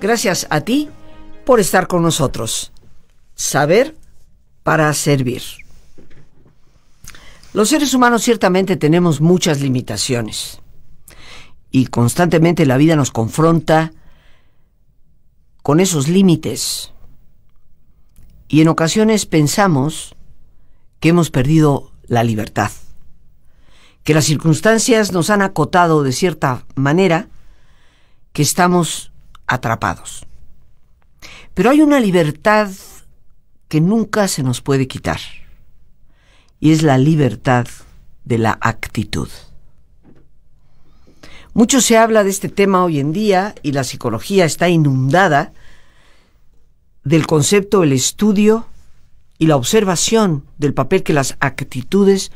Gracias a ti por estar con nosotros. Saber para servir. Los seres humanos ciertamente tenemos muchas limitaciones y constantemente la vida nos confronta con esos límites y en ocasiones pensamos que hemos perdido la libertad, que las circunstancias nos han acotado de cierta manera que estamos atrapados. Pero hay una libertad que nunca se nos puede quitar, y es la libertad de la actitud. Mucho se habla de este tema hoy en día y la psicología está inundada del concepto el estudio y la observación del papel que las actitudes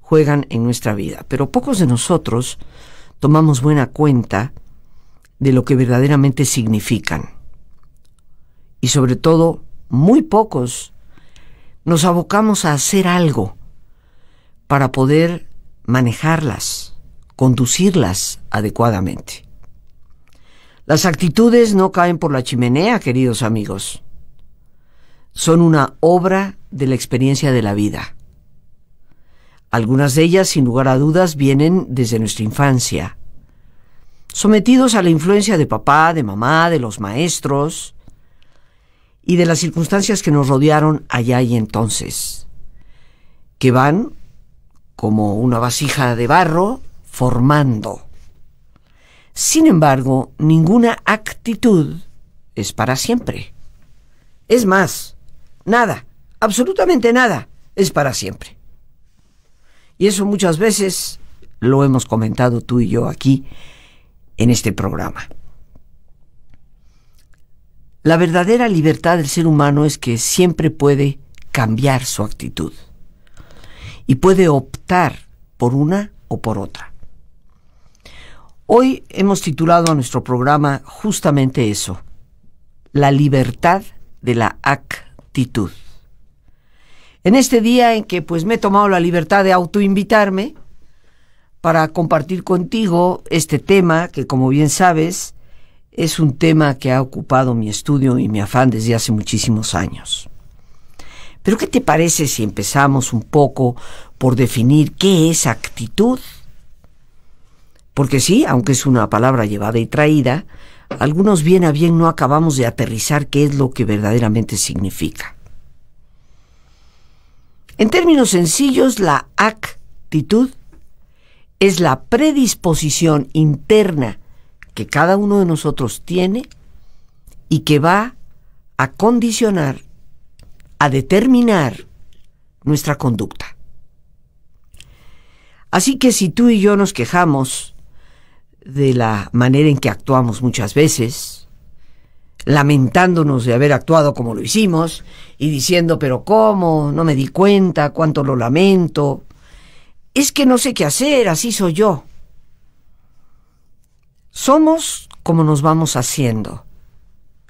juegan en nuestra vida. Pero pocos de nosotros tomamos buena cuenta de lo que verdaderamente significan. Y sobre todo, muy pocos nos abocamos a hacer algo para poder manejarlas, conducirlas adecuadamente. Las actitudes no caen por la chimenea, queridos amigos. Son una obra de la experiencia de la vida. Algunas de ellas, sin lugar a dudas, vienen desde nuestra infancia sometidos a la influencia de papá, de mamá, de los maestros y de las circunstancias que nos rodearon allá y entonces, que van como una vasija de barro formando. Sin embargo, ninguna actitud es para siempre. Es más, nada, absolutamente nada, es para siempre. Y eso muchas veces lo hemos comentado tú y yo aquí en este programa. La verdadera libertad del ser humano es que siempre puede cambiar su actitud y puede optar por una o por otra. Hoy hemos titulado a nuestro programa justamente eso, la libertad de la actitud. En este día en que pues me he tomado la libertad de autoinvitarme, para compartir contigo este tema que, como bien sabes, es un tema que ha ocupado mi estudio y mi afán desde hace muchísimos años. Pero ¿qué te parece si empezamos un poco por definir qué es actitud? Porque sí, aunque es una palabra llevada y traída, algunos bien a bien no acabamos de aterrizar qué es lo que verdaderamente significa. En términos sencillos, la actitud es la predisposición interna que cada uno de nosotros tiene y que va a condicionar, a determinar nuestra conducta. Así que si tú y yo nos quejamos de la manera en que actuamos muchas veces, lamentándonos de haber actuado como lo hicimos y diciendo, pero ¿cómo? No me di cuenta, cuánto lo lamento, es que no sé qué hacer, así soy yo. Somos como nos vamos haciendo.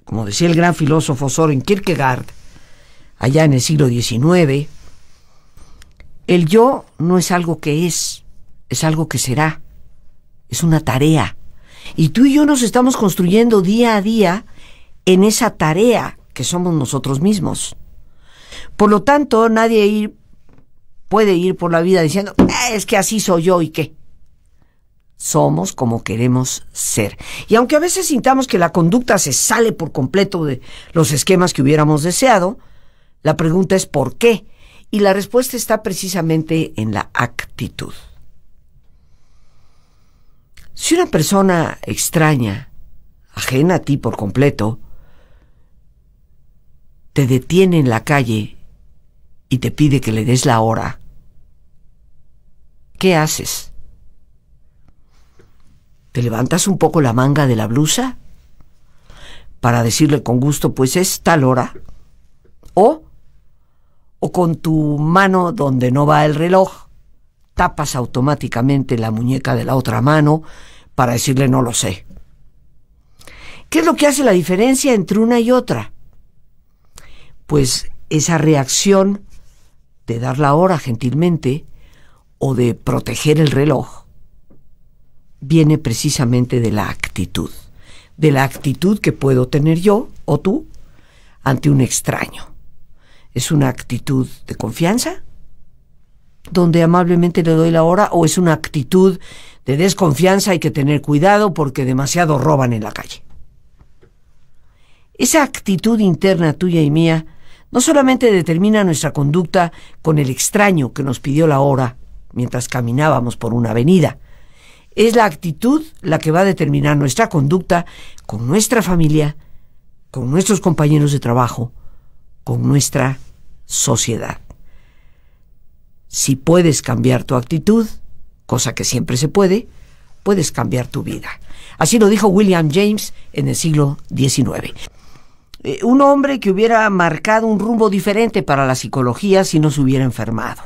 Como decía el gran filósofo Soren Kierkegaard, allá en el siglo XIX, el yo no es algo que es, es algo que será, es una tarea. Y tú y yo nos estamos construyendo día a día en esa tarea que somos nosotros mismos. Por lo tanto, nadie puede ir por la vida diciendo, eh, es que así soy yo y qué. Somos como queremos ser. Y aunque a veces sintamos que la conducta se sale por completo de los esquemas que hubiéramos deseado, la pregunta es ¿por qué? Y la respuesta está precisamente en la actitud. Si una persona extraña, ajena a ti por completo, te detiene en la calle y te pide que le des la hora, ¿qué haces? ¿Te levantas un poco la manga de la blusa? Para decirle con gusto, pues es tal hora. O, o con tu mano donde no va el reloj, tapas automáticamente la muñeca de la otra mano para decirle no lo sé. ¿Qué es lo que hace la diferencia entre una y otra? Pues esa reacción de dar la hora gentilmente o de proteger el reloj viene precisamente de la actitud, de la actitud que puedo tener yo o tú ante un extraño. ¿Es una actitud de confianza? donde amablemente le doy la hora o es una actitud de desconfianza, hay que tener cuidado porque demasiado roban en la calle. Esa actitud interna tuya y mía no solamente determina nuestra conducta con el extraño que nos pidió la hora mientras caminábamos por una avenida. Es la actitud la que va a determinar nuestra conducta con nuestra familia, con nuestros compañeros de trabajo, con nuestra sociedad. Si puedes cambiar tu actitud, cosa que siempre se puede, puedes cambiar tu vida. Así lo dijo William James en el siglo XIX. Eh, un hombre que hubiera marcado un rumbo diferente para la psicología si no se hubiera enfermado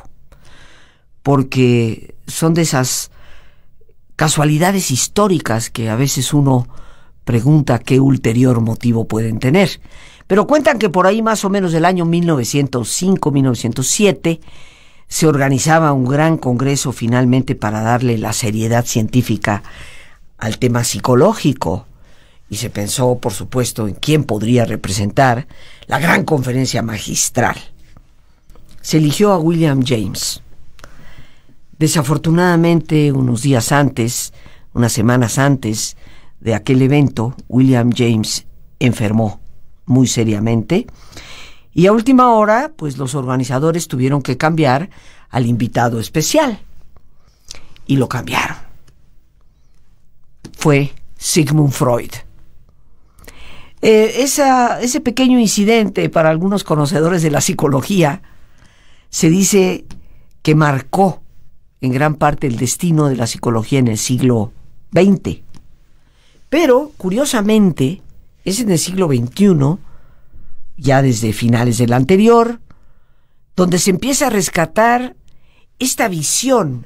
porque son de esas casualidades históricas que a veces uno pregunta qué ulterior motivo pueden tener. Pero cuentan que por ahí más o menos del año 1905-1907 se organizaba un gran congreso finalmente para darle la seriedad científica al tema psicológico. Y se pensó, por supuesto, en quién podría representar la gran conferencia magistral. Se eligió a William James Desafortunadamente, unos días antes, unas semanas antes de aquel evento, William James enfermó muy seriamente y a última hora, pues los organizadores tuvieron que cambiar al invitado especial y lo cambiaron. Fue Sigmund Freud. Eh, ese pequeño incidente para algunos conocedores de la psicología se dice que marcó en gran parte el destino de la psicología en el siglo XX. Pero, curiosamente, es en el siglo XXI, ya desde finales del anterior, donde se empieza a rescatar esta visión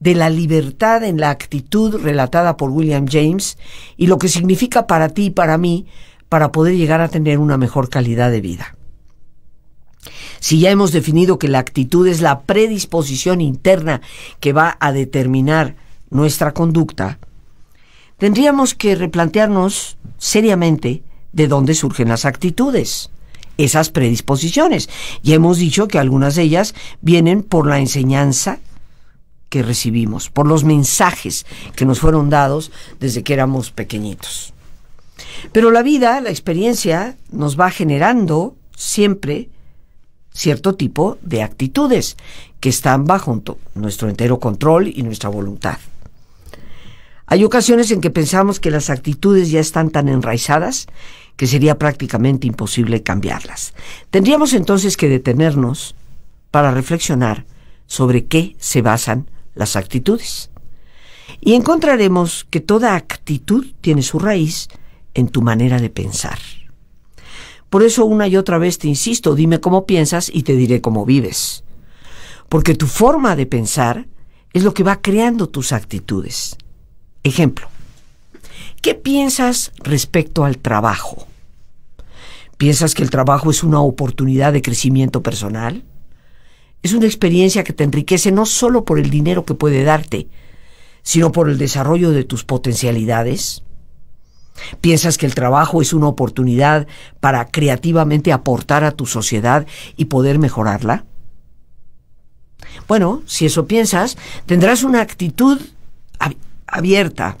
de la libertad en la actitud relatada por William James y lo que significa para ti y para mí para poder llegar a tener una mejor calidad de vida si ya hemos definido que la actitud es la predisposición interna que va a determinar nuestra conducta, tendríamos que replantearnos seriamente de dónde surgen las actitudes, esas predisposiciones. Ya hemos dicho que algunas de ellas vienen por la enseñanza que recibimos, por los mensajes que nos fueron dados desde que éramos pequeñitos. Pero la vida, la experiencia, nos va generando siempre cierto tipo de actitudes que están bajo nuestro entero control y nuestra voluntad. Hay ocasiones en que pensamos que las actitudes ya están tan enraizadas que sería prácticamente imposible cambiarlas. Tendríamos entonces que detenernos para reflexionar sobre qué se basan las actitudes. Y encontraremos que toda actitud tiene su raíz en tu manera de pensar. Por eso una y otra vez te insisto, dime cómo piensas y te diré cómo vives. Porque tu forma de pensar es lo que va creando tus actitudes. Ejemplo, ¿qué piensas respecto al trabajo? ¿Piensas que el trabajo es una oportunidad de crecimiento personal? Es una experiencia que te enriquece no solo por el dinero que puede darte, sino por el desarrollo de tus potencialidades. Piensas que el trabajo es una oportunidad para creativamente aportar a tu sociedad y poder mejorarla. Bueno, si eso piensas, tendrás una actitud abierta,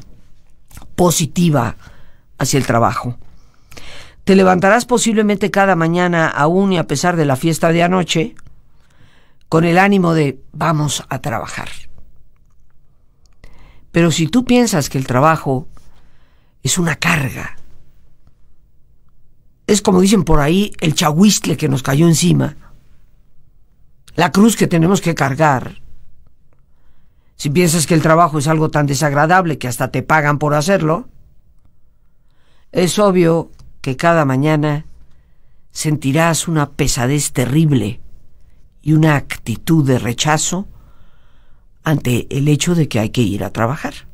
positiva hacia el trabajo. Te levantarás posiblemente cada mañana aún y a pesar de la fiesta de anoche con el ánimo de vamos a trabajar. Pero si tú piensas que el trabajo es una carga. Es como dicen por ahí el chahuistle que nos cayó encima, la cruz que tenemos que cargar. Si piensas que el trabajo es algo tan desagradable que hasta te pagan por hacerlo, es obvio que cada mañana sentirás una pesadez terrible y una actitud de rechazo ante el hecho de que hay que ir a trabajar.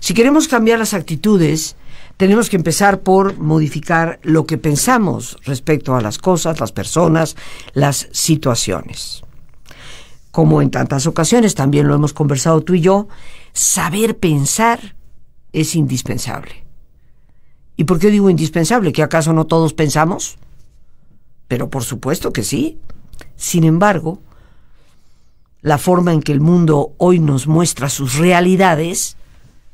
Si queremos cambiar las actitudes, tenemos que empezar por modificar lo que pensamos respecto a las cosas, las personas, las situaciones. Como en tantas ocasiones también lo hemos conversado tú y yo, saber pensar es indispensable. ¿Y por qué digo indispensable? ¿Que acaso no todos pensamos? Pero por supuesto que sí. Sin embargo, la forma en que el mundo hoy nos muestra sus realidades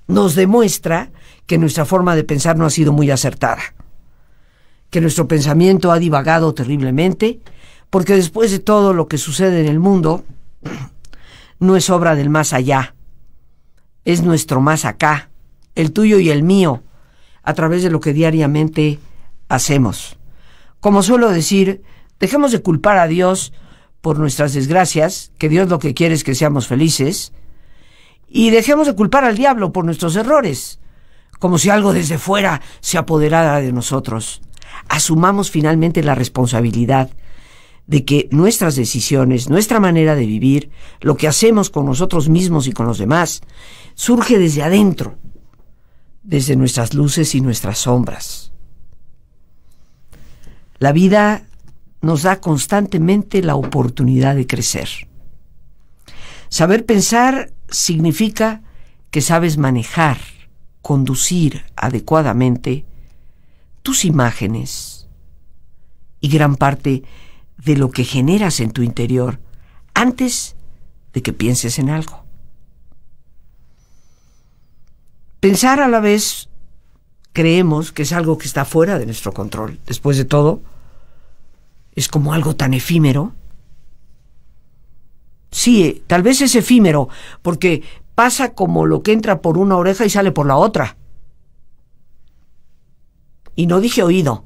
nos demuestra que nuestra forma de pensar no ha sido muy acertada, que nuestro pensamiento ha divagado terriblemente, porque después de todo lo que sucede en el mundo, no es obra del más allá, es nuestro más acá, el tuyo y el mío, a través de lo que diariamente hacemos. Como suelo decir, dejemos de culpar a Dios por nuestras desgracias, que Dios lo que quiere es que seamos felices, y dejemos de culpar al diablo por nuestros errores, como si algo desde fuera se apoderara de nosotros. Asumamos finalmente la responsabilidad de que nuestras decisiones, nuestra manera de vivir, lo que hacemos con nosotros mismos y con los demás, surge desde adentro, desde nuestras luces y nuestras sombras. La vida nos da constantemente la oportunidad de crecer. Saber pensar significa que sabes manejar, conducir adecuadamente tus imágenes y gran parte de lo que generas en tu interior antes de que pienses en algo. Pensar a la vez creemos que es algo que está fuera de nuestro control. Después de todo, es como algo tan efímero Sí, eh, tal vez es efímero, porque pasa como lo que entra por una oreja y sale por la otra. Y no dije oído,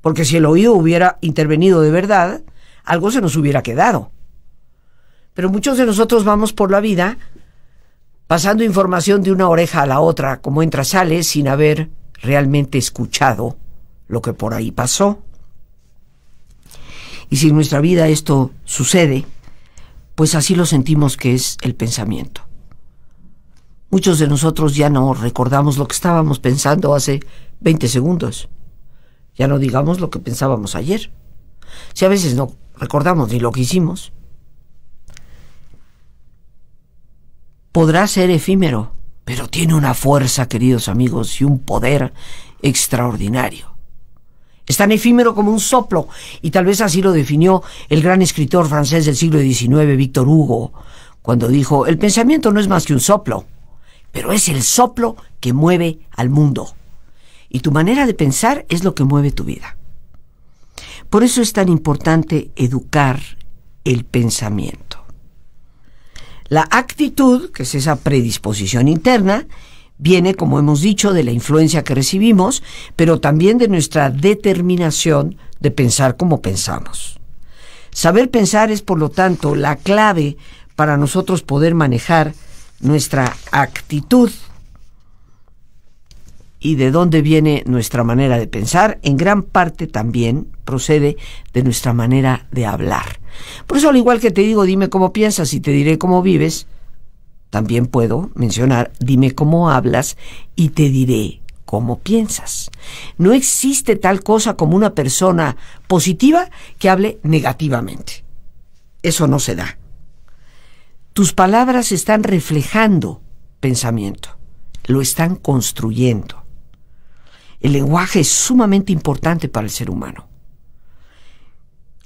porque si el oído hubiera intervenido de verdad, algo se nos hubiera quedado. Pero muchos de nosotros vamos por la vida pasando información de una oreja a la otra, como entra, sale, sin haber realmente escuchado lo que por ahí pasó. Y si en nuestra vida esto sucede, pues así lo sentimos que es el pensamiento. Muchos de nosotros ya no recordamos lo que estábamos pensando hace 20 segundos. Ya no digamos lo que pensábamos ayer. Si a veces no recordamos ni lo que hicimos, podrá ser efímero, pero tiene una fuerza, queridos amigos, y un poder extraordinario. Es tan efímero como un soplo, y tal vez así lo definió el gran escritor francés del siglo XIX, Víctor Hugo, cuando dijo, el pensamiento no es más que un soplo, pero es el soplo que mueve al mundo. Y tu manera de pensar es lo que mueve tu vida. Por eso es tan importante educar el pensamiento. La actitud, que es esa predisposición interna, viene, como hemos dicho, de la influencia que recibimos, pero también de nuestra determinación de pensar como pensamos. Saber pensar es, por lo tanto, la clave para nosotros poder manejar nuestra actitud y de dónde viene nuestra manera de pensar, en gran parte también procede de nuestra manera de hablar. Por eso, al igual que te digo, dime cómo piensas y te diré cómo vives, también puedo mencionar, dime cómo hablas y te diré cómo piensas. No existe tal cosa como una persona positiva que hable negativamente. Eso no se da. Tus palabras están reflejando pensamiento, lo están construyendo. El lenguaje es sumamente importante para el ser humano.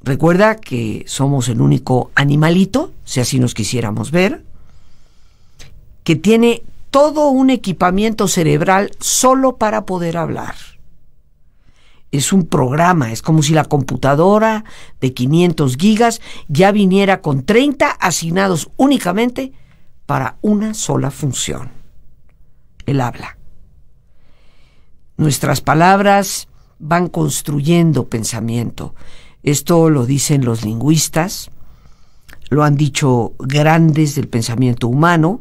Recuerda que somos el único animalito, si así nos quisiéramos ver, que tiene todo un equipamiento cerebral solo para poder hablar. Es un programa, es como si la computadora de 500 gigas ya viniera con 30 asignados únicamente para una sola función, el habla. Nuestras palabras van construyendo pensamiento. Esto lo dicen los lingüistas, lo han dicho grandes del pensamiento humano,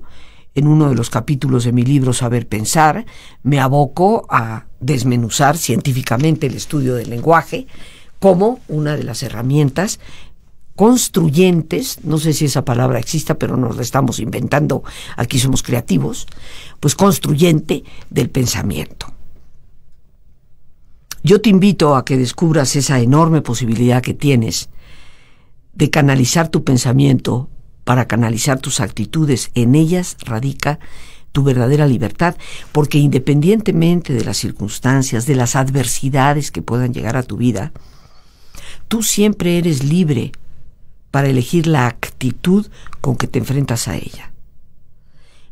en uno de los capítulos de mi libro Saber Pensar, me aboco a desmenuzar científicamente el estudio del lenguaje como una de las herramientas construyentes, no sé si esa palabra exista, pero nos la estamos inventando, aquí somos creativos, pues construyente del pensamiento. Yo te invito a que descubras esa enorme posibilidad que tienes de canalizar tu pensamiento para canalizar tus actitudes. En ellas radica tu verdadera libertad, porque independientemente de las circunstancias, de las adversidades que puedan llegar a tu vida, tú siempre eres libre para elegir la actitud con que te enfrentas a ella.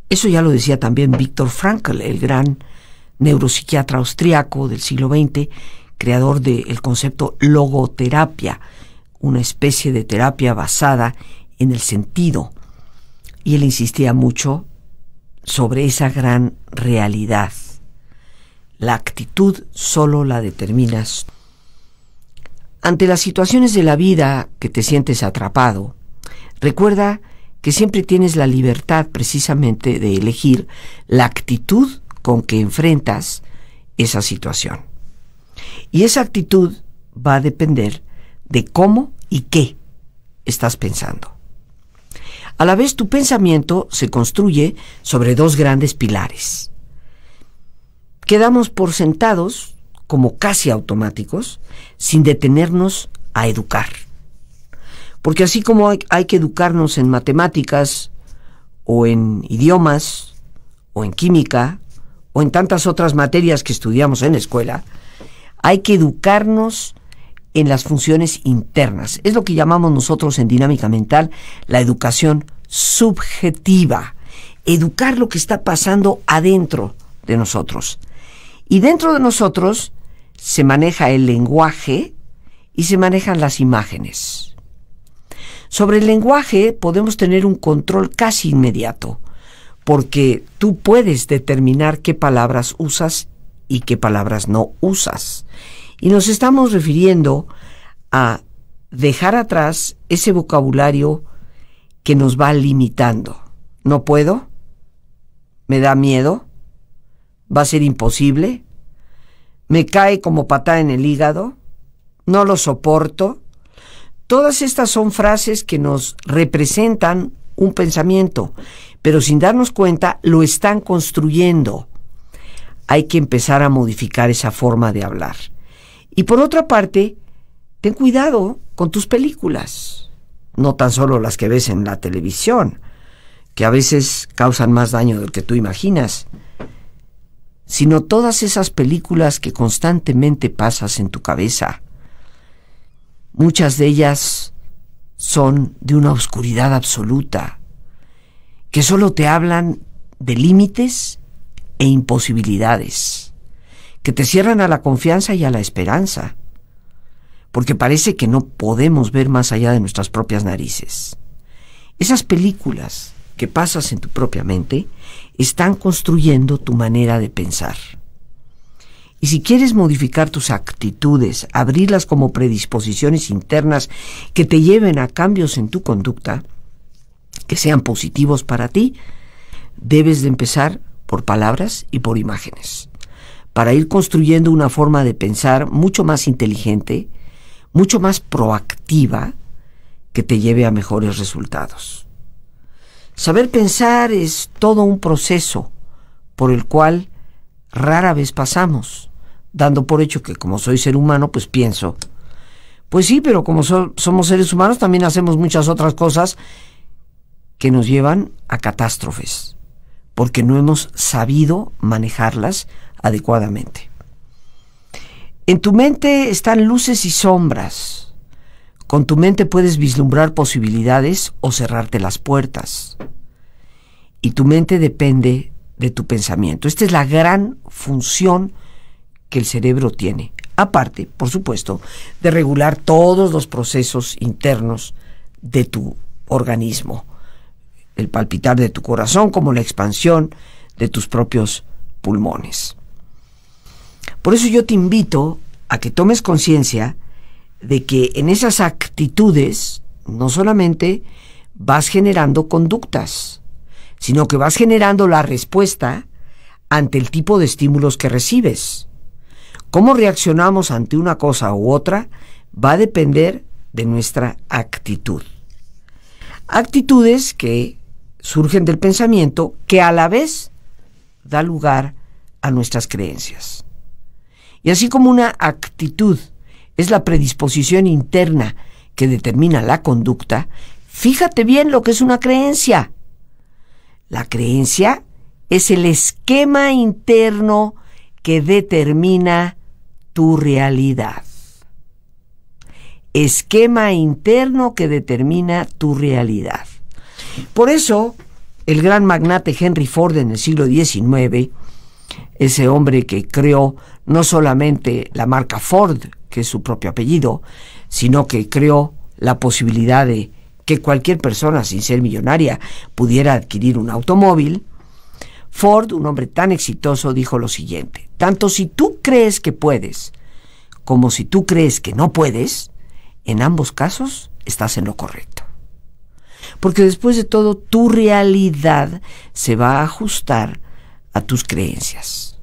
Eso ya lo decía también Víctor Frankl, el gran neuropsiquiatra austriaco del siglo XX, creador del concepto logoterapia, una especie de terapia basada en el sentido. Y él insistía mucho sobre esa gran realidad. La actitud solo la determinas. Ante las situaciones de la vida que te sientes atrapado, recuerda que siempre tienes la libertad precisamente de elegir la actitud con que enfrentas esa situación. Y esa actitud va a depender de cómo y qué estás pensando. A la vez tu pensamiento se construye sobre dos grandes pilares. Quedamos por sentados, como casi automáticos, sin detenernos a educar. Porque así como hay, que educarnos en matemáticas, o en idiomas, o en química, o en tantas otras materias que estudiamos en la escuela, hay que educarnos en las funciones internas. Es lo que llamamos nosotros en dinámica mental la educación subjetiva. Educar lo que está pasando adentro de nosotros. Y dentro de nosotros se maneja el lenguaje y se manejan las imágenes. Sobre el lenguaje podemos tener un control casi inmediato, porque tú puedes determinar qué palabras usas y qué palabras no usas y nos estamos refiriendo a dejar atrás ese vocabulario que nos va limitando. No puedo, me da miedo, va a ser imposible, me cae como patada en el hígado, no lo soporto. Todas estas son frases que nos representan un pensamiento, pero sin darnos cuenta lo están construyendo. Hay que empezar a modificar esa forma de hablar. Y por otra parte, ten cuidado con tus películas, no tan solo las que ves en la televisión, que a veces causan más daño del que tú imaginas, sino todas esas películas que constantemente pasas en tu cabeza. Muchas de ellas son de una oscuridad absoluta, que solo te hablan de límites e imposibilidades que te cierran a la confianza y a la esperanza, porque parece que no podemos ver más allá de nuestras propias narices. Esas películas que pasas en tu propia mente están construyendo tu manera de pensar. Y si quieres modificar tus actitudes, abrirlas como predisposiciones internas que te lleven a cambios en tu conducta, que sean positivos para ti, debes de empezar por palabras y por imágenes para ir construyendo una forma de pensar mucho más inteligente, mucho más proactiva, que te lleve a mejores resultados. Saber pensar es todo un proceso por el cual rara vez pasamos, dando por hecho que como soy ser humano, pues pienso. Pues sí, pero como somos seres humanos también hacemos muchas otras cosas que nos llevan a catástrofes, porque no hemos sabido manejarlas adecuadamente. En tu mente están luces y sombras. Con tu mente puedes vislumbrar posibilidades o cerrarte las puertas. Y tu mente depende de tu pensamiento. Esta es la gran función que el cerebro tiene. Aparte, por supuesto, de regular todos los procesos internos de tu organismo. El palpitar de tu corazón como la expansión de tus propios pulmones. Por eso yo te invito a que tomes conciencia de que en esas actitudes no solamente vas generando conductas, sino que vas generando la respuesta ante el tipo de estímulos que recibes. Cómo reaccionamos ante una cosa u otra va a depender de nuestra actitud. Actitudes que surgen del pensamiento que a la vez da lugar a nuestras creencias. Y así como una actitud es la predisposición interna que determina la conducta, fíjate bien lo que es una creencia. La creencia es el esquema interno que determina tu realidad. Esquema interno que determina tu realidad. Por eso, el gran magnate Henry Ford en el siglo XIX ese hombre que creó no solamente la marca Ford, que es su propio apellido, sino que creó la posibilidad de que cualquier persona sin ser millonaria pudiera adquirir un automóvil, Ford, un hombre tan exitoso, dijo lo siguiente, tanto si tú crees que puedes como si tú crees que no puedes, en ambos casos estás en lo correcto. Porque después de todo, tu realidad se va a ajustar a tus creencias.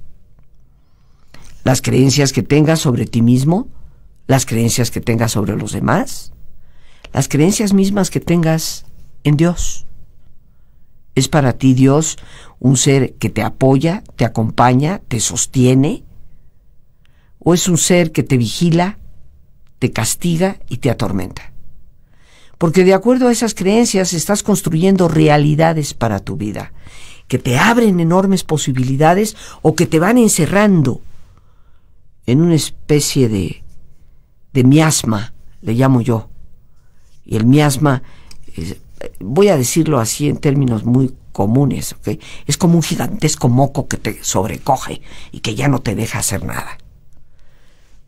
Las creencias que tengas sobre ti mismo, las creencias que tengas sobre los demás, las creencias mismas que tengas en Dios. Es para ti Dios un ser que te apoya, te acompaña, te sostiene, o es un ser que te vigila, te castiga y te atormenta. Porque de acuerdo a esas creencias estás construyendo realidades para tu vida que te abren enormes posibilidades o que te van encerrando en una especie de, miasma, le llamo yo. Y el miasma, voy a decirlo así en términos muy comunes, es como un gigantesco moco que te sobrecoge y que ya no te deja hacer nada,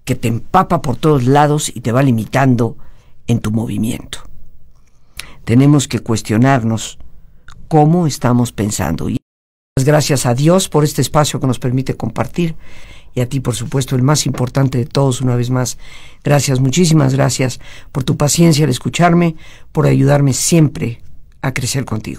que te empapa por todos lados y te va limitando en tu movimiento. Tenemos que cuestionarnos cómo estamos pensando. Y gracias a Dios por este espacio que nos permite compartir y a ti, por supuesto, el más importante de todos, una vez más. Gracias, muchísimas gracias por tu paciencia al escucharme, por ayudarme siempre a crecer contigo.